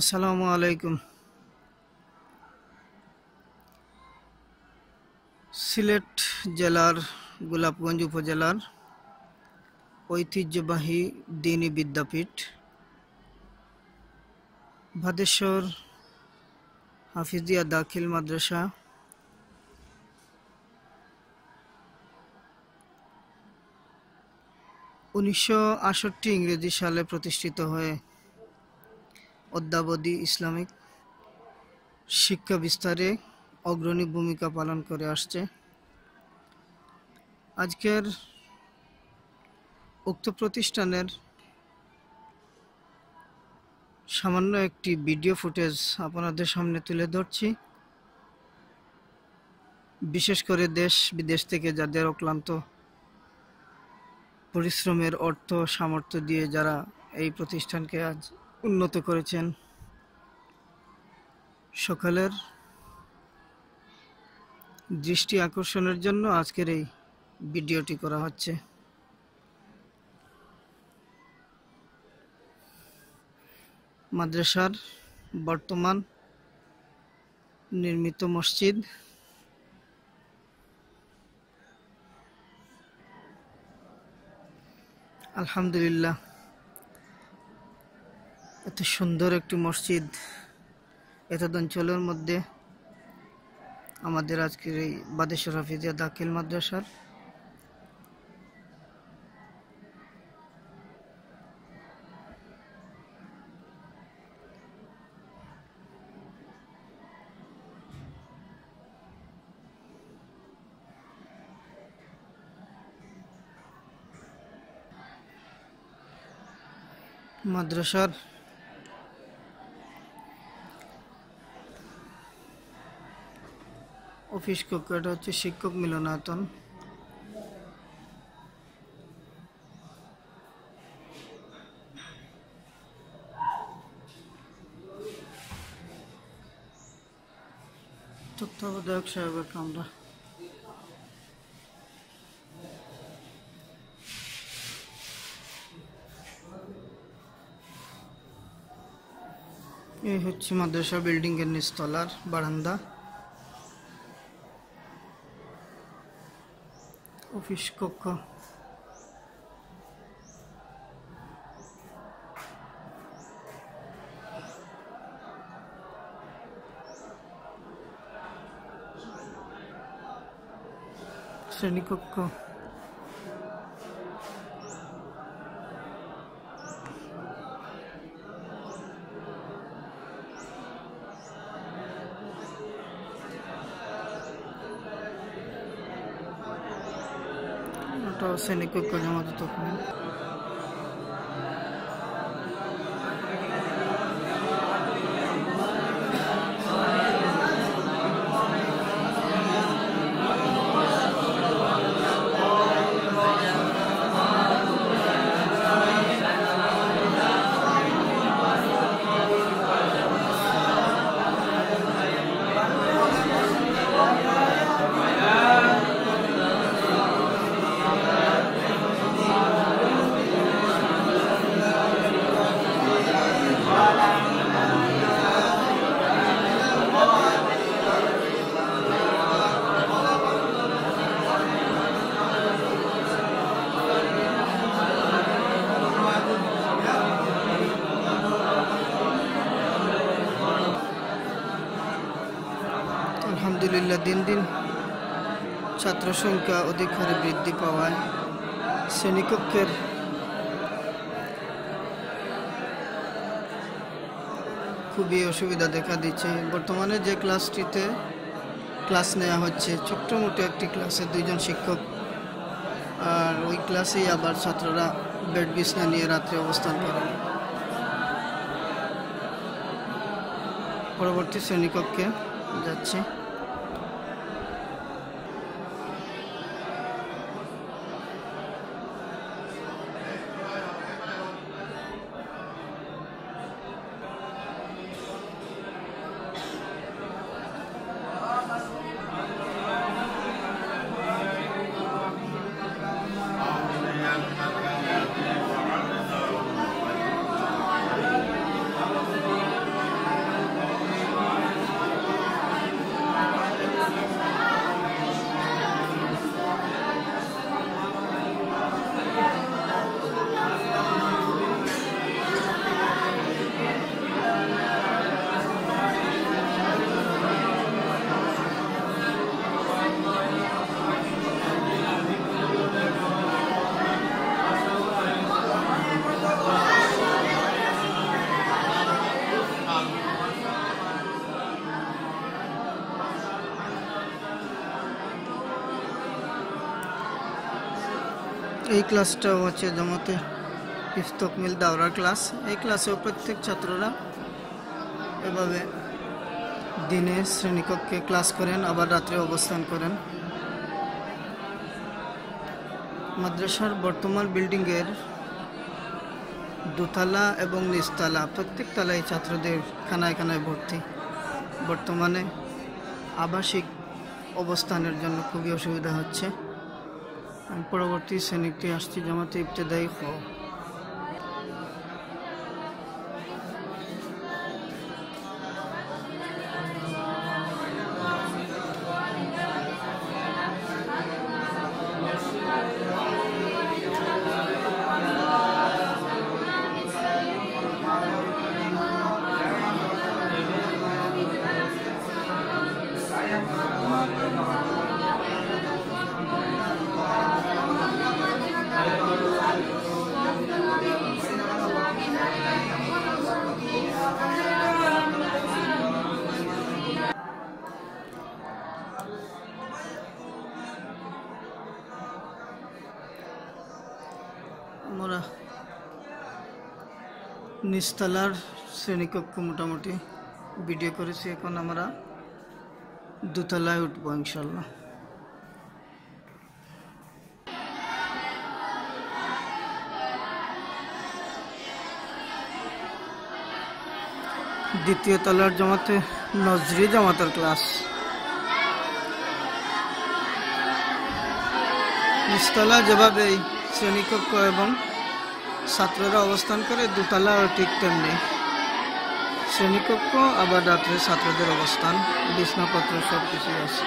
আসসালামু আলাইকুম সিলেট জেলার গোলাপগঞ্জ উপজেলার ঐতিহ্যবাহী দিনী বিদ্যাপীঠ ভাদেশ্বর হাফিজিয়া দাখিল মাদ্রাসা উনিশশো ইংরেজি সালে প্রতিষ্ঠিত হয়ে অদ্যাবধি ইসলামিক শিক্ষা বিস্তারে অগ্রণী ভূমিকা পালন করে আসছে আজকের উক্ত প্রতিষ্ঠানের সামান্য একটি ভিডিও ফুটেজ আপনাদের সামনে তুলে ধরছি বিশেষ করে দেশ বিদেশ থেকে যাদের অক্লান্ত পরিশ্রমের অর্থ সামর্থ্য দিয়ে যারা এই প্রতিষ্ঠানকে আজ উন্নত করেছেন সকালের দৃষ্টি আকর্ষণের জন্য আজকের এই ভিডিওটি করা হচ্ছে মাদ্রাসার বর্তমান নির্মিত মসজিদ আলহামদুলিল্লাহ এত সুন্দর একটি মসজিদ এতদ অঞ্চলের মধ্যে আমাদের আজকের এই বাদেশ্বর হাফিজিয়া দাখিল মাদ্রাসার মাদ্রাসার অফিস কক্ষ এটা হচ্ছে শিক্ষক মিলনায়তন তত্ত্বাবধায়ক সাহেবের কামরা এই হচ্ছে মাদ্রাসা বিল্ডিংয়ের নিচতলার বারান্দা fish coco. Shiny coco. 戦略を考えたときに দিন দিন ছাত্র সংখ্যা অধিক হারে বৃদ্ধি পাওয়ায় শ্রেণীকক্ষের খুবই অসুবিধা দেখা দিচ্ছে বর্তমানে যে ক্লাসটিতে ক্লাস নেওয়া হচ্ছে ছোট্ট মোটো একটি ক্লাসে দুইজন শিক্ষক আর ওই ক্লাসেই আবার ছাত্ররা বেড বিছনা নিয়ে রাত্রে অবস্থান করে পরবর্তী শ্রেণীকক্ষে যাচ্ছে ক্লাসটা হচ্ছে জমাতে ইফতক মিল দাওরার ক্লাস এই ক্লাসেও প্রত্যেক ছাত্ররা এভাবে দিনে শ্রেণীকক্ষে ক্লাস করেন আবার রাত্রে অবস্থান করেন মাদ্রাসার বর্তমান বিল্ডিংয়ের দুতলা এবং নিচতলা প্রত্যেক তলায় ছাত্রদের খানায় খানায় ভর্তি বর্তমানে আবাসিক অবস্থানের জন্য খুবই অসুবিধা হচ্ছে পরবর্তী শ্রেণীটি আসছি জামাতে ইবতেদায়ী হোক পাঁচতলার শ্রেণীকক্ষ মোটামুটি ভিডিও করেছি এখন আমরা দুতলায় উঠবো ইনশাল্লাহ দ্বিতীয় তলার জমাতে নজরি জামাতের ক্লাস নিচতলা যেভাবে শ্রেণীকক্ষ এবং ছাত্ররা অবস্থান করে দোতলাও ঠিক তেমনি শ্রেণীকক্ষ আবার রাত্রে ছাত্রদের অবস্থান বিছনাপত্র সব কিছুই আছে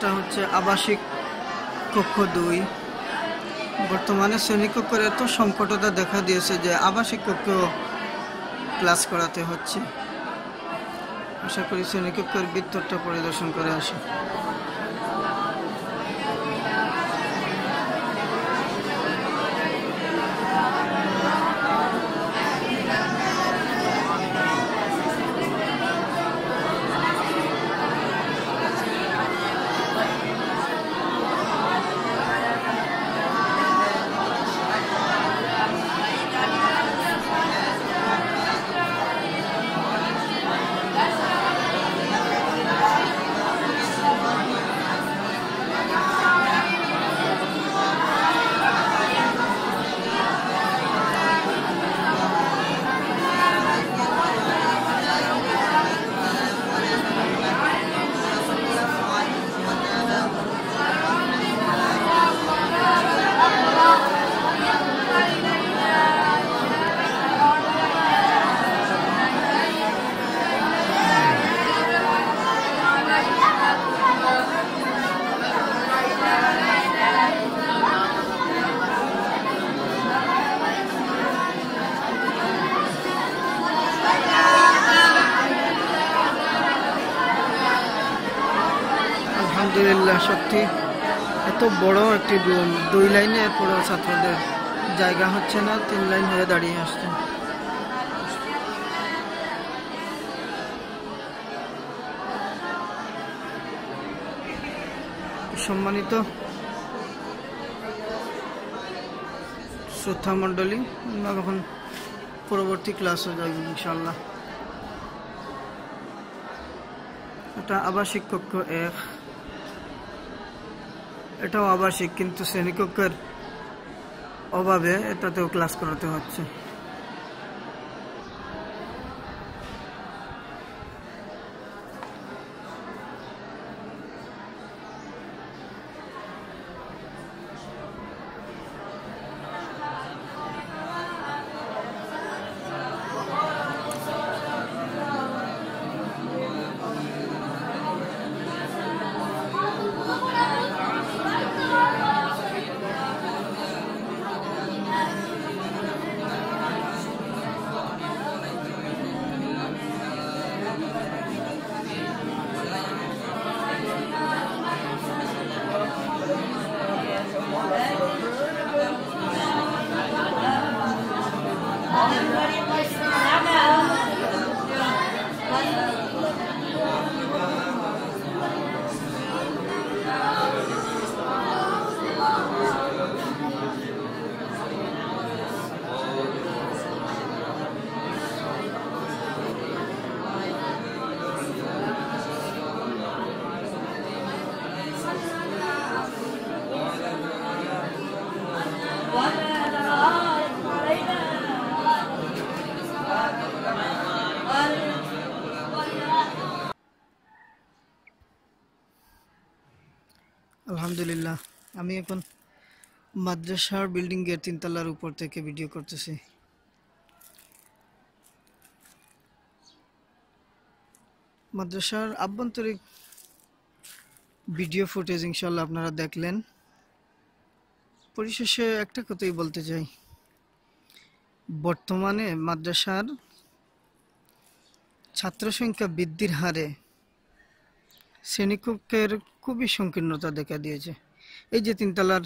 এটা হচ্ছে আবাসিক কক্ষ দুই বর্তমানে শ্রেণীকক্ষের এত সংকটতা দেখা দিয়েছে যে আবাসিক কক্ষ ক্লাস করাতে হচ্ছে আশা করি শ্রেণীকক্ষের বৃত্তরটা পরিদর্শন করে আসে এত বড় একটি দুই লাইনে পুরো ছাত্রদের জায়গা হচ্ছে না তিন লাইন হয়ে দাঁড়িয়ে আসছে সম্মানিত শ্রদ্ধামণ্ডলী আমরা এখন পরবর্তী ক্লাস হয়ে যাবেন ইনশাল্লাহ এটা আবাসিক কক্ষ এক এটাও আবাসিক কিন্তু শ্রেণীকক্ষের অভাবে এটাতেও ক্লাস করাতে হচ্ছে মাদ্রাসার বিল্ডিং এর তিনতলার উপর থেকে ভিডিও করতেছি মাদ্রাসার আভ্যন্তরিক ভিডিও ফুটেজ ইনশাল্লাহ আপনারা দেখলেন পরিশেষে একটা কথাই বলতে চাই বর্তমানে মাদ্রাসার ছাত্র সংখ্যা বৃদ্ধির হারে শ্রেণীকক্ষের খুবই সংকীর্ণতা দেখা দিয়েছে এই যে তিনতলার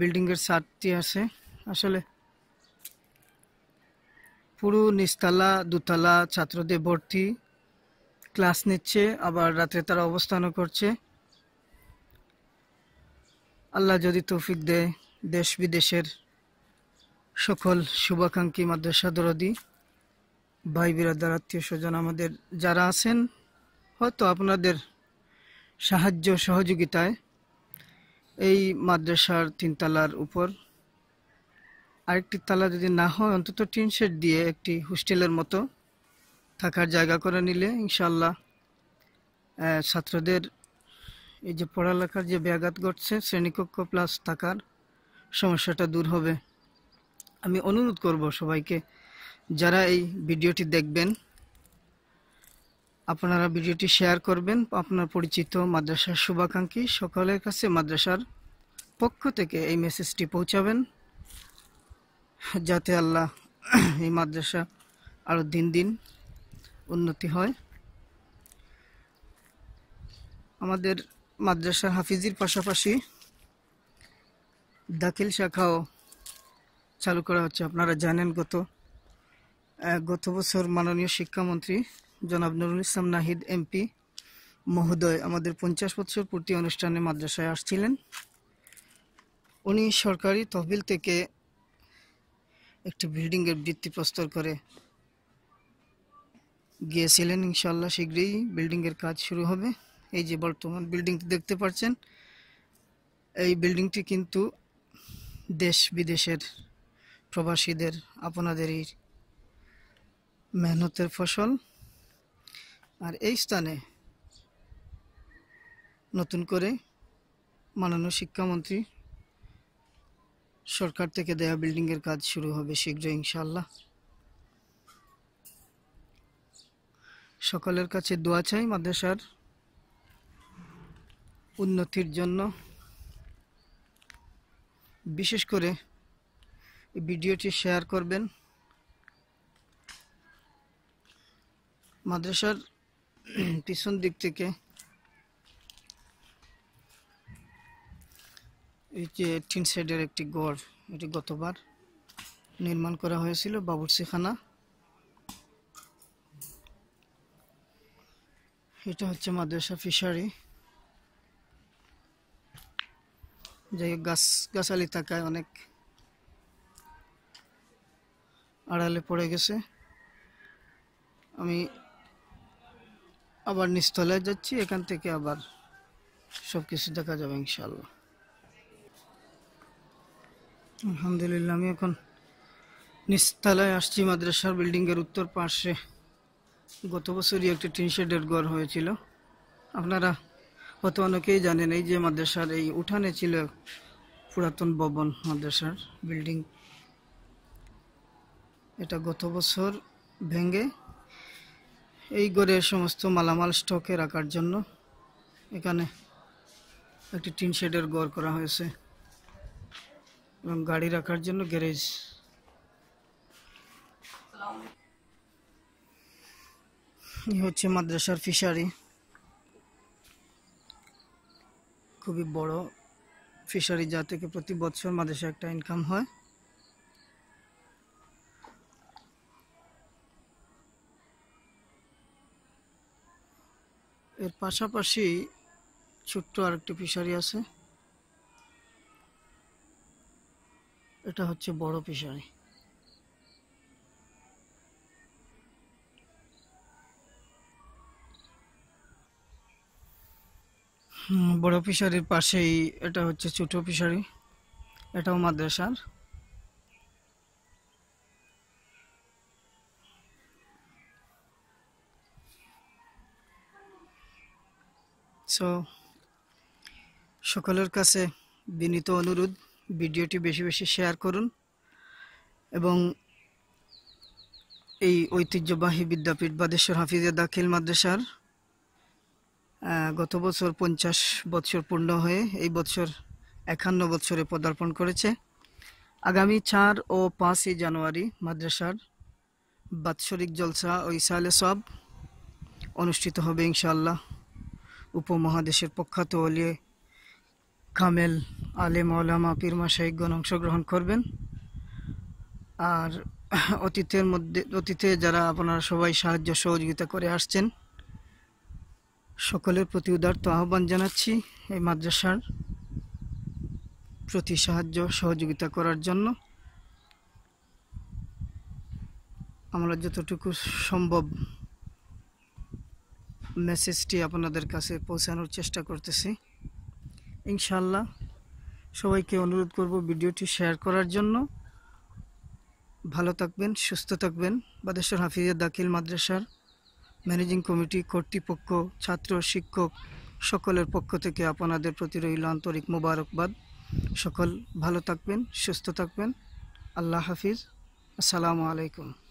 বিল্ডিংয়ের ছাদটি আছে আসলে পুরো নিস্তালা দুতলা ছাত্রদের ভর্তি ক্লাস নিচ্ছে আবার রাতে তারা অবস্থানও করছে আল্লাহ যদি তৌফিক দেয় দেশ বিদেশের সকল শুভাকাঙ্ক্ষী মাদ্রাসা দরদি ভাই বিরাদার আত্মীয় স্বজন আমাদের যারা আছেন হয়তো আপনাদের সাহায্য সহযোগিতায় এই মাদ্রাসার তিন তালার উপর আরেকটি তালা যদি না হয় অন্তত টিন শেড দিয়ে একটি হোস্টেলের মতো থাকার জায়গা করে নিলে ইনশাল্লাহ ছাত্রদের এই যে পড়ালেখার যে ব্যাঘাত ঘটছে শ্রেণীকক্ষ প্লাস থাকার সমস্যাটা দূর হবে আমি অনুরোধ করব সবাইকে যারা এই ভিডিওটি দেখবেন আপনারা ভিডিওটি শেয়ার করবেন আপনার পরিচিত মাদ্রাসার শুভাকাঙ্ক্ষী সকলের কাছে মাদ্রাসার পক্ষ থেকে এই মেসেজটি পৌঁছাবেন যাতে আল্লাহ এই মাদ্রাসা আরও দিন দিন উন্নতি হয় আমাদের মাদ্রাসার হাফিজির পাশাপাশি দাখিল শাখাও চালু করা হচ্ছে আপনারা জানেন গত গত বছর মাননীয় শিক্ষামন্ত্রী জনাব নুরুল ইসলাম নাহিদ এমপি মহোদয় আমাদের পঞ্চাশ বছর পূর্তি অনুষ্ঠানে মাদ্রাসায় আসছিলেন উনি সরকারি তহবিল থেকে একটি বিল্ডিংয়ের বৃত্তি প্রস্তর করে গিয়েছিলেন ইনশাল্লাহ শীঘ্রই বিল্ডিংয়ের কাজ শুরু হবে এই যে বর্তমান বিল্ডিংটি দেখতে পাচ্ছেন এই বিল্ডিংটি কিন্তু দেশ বিদেশের প্রবাসীদের আপনাদেরই মেহনতের ফসল আর এই স্থানে নতুন করে মাননীয় শিক্ষামন্ত্রী সরকার থেকে দেয়া বিল্ডিংয়ের কাজ শুরু হবে শীঘ্র ইনশাল্লাহ সকলের কাছে দোয়া চাই মাদ্রাসার উন্নতির জন্য বিশেষ করে ভিডিওটি শেয়ার করবেন মাদ্রাসার পিছন দিক থেকে এই যে টিন সাইডের একটি গড় এটি গতবার নির্মাণ করা হয়েছিল বাবুরসিখানা এটা হচ্ছে মাদ্রাসা ফিশারি যাই গাছ গাছালি থাকায় অনেক আড়ালে পড়ে গেছে আমি আবার নিচতলায় যাচ্ছি এখান থেকে আবার সব কিছু দেখা যাবে ইনশাল্লাহ আলহামদুলিল্লাহ আমি এখন নিচতলায় আসছি মাদ্রাসার বিল্ডিংয়ের উত্তর পার্শ্বে গত বছরই একটি টিন শেডের ঘর হয়েছিল আপনারা হয়তো অনেকেই জানেন এই যে মাদ্রাসার এই উঠানে ছিল পুরাতন ভবন মাদ্রাসার বিল্ডিং এটা গত বছর ভেঙে এই ঘরের সমস্ত মালামাল স্টকে রাখার জন্য এখানে একটি টিন শেডের ঘর করা হয়েছে এবং গাড়ি রাখার জন্য গ্যারেজ হচ্ছে মাদ্রাসার ফিশারি খুবই বড় ফিশারি যা থেকে প্রতি বছর মাদ্রাসা একটা ইনকাম হয় এর পাশাপাশি ছোট্ট আরেকটি ফিশারি আছে এটা হচ্ছে বড় ফিশারি বড় ফিশারির পাশেই এটা হচ্ছে ছোট ফিশারি এটাও মাদ্রাসার সো সকলের কাছে বিনীত অনুরোধ ভিডিওটি বেশি বেশি শেয়ার করুন এবং এই ঐতিহ্যবাহী বিদ্যাপীঠ বাদেশ্বর হাফিজে দাখিল মাদ্রাসার গত বছর পঞ্চাশ বছর পূর্ণ হয়ে এই বছর একান্ন বৎসরে পদার্পণ করেছে আগামী চার ও পাঁচই জানুয়ারি মাদ্রাসার বাৎসরিক জলসা ও ইসালে সব অনুষ্ঠিত হবে ইনশাআল্লাহ উপমহাদেশের প্রখ্যাত অলিয়ে কামেল আলে মৌলামা পীরমা শাহিকগণ অংশগ্রহণ করবেন আর অতীতের মধ্যে অতীতে যারা আপনারা সবাই সাহায্য সহযোগিতা করে আসছেন সকলের প্রতি উদার্ত আহ্বান জানাচ্ছি এই মাদ্রাসার প্রতি সাহায্য সহযোগিতা করার জন্য আমরা যতটুকু সম্ভব মেসেজটি আপনাদের কাছে পৌঁছানোর চেষ্টা করতেছি ইনশাল্লাহ সবাইকে অনুরোধ করব ভিডিওটি শেয়ার করার জন্য ভালো থাকবেন সুস্থ থাকবেন বাদেশ্বর হাফিজা দাখিল মাদ্রাসার ম্যানেজিং কমিটি কর্তৃপক্ষ ছাত্র শিক্ষক সকলের পক্ষ থেকে আপনাদের প্রতি রইল আন্তরিক মোবারকবাদ সকল ভালো থাকবেন সুস্থ থাকবেন আল্লাহ হাফিজ আসসালামু আলাইকুম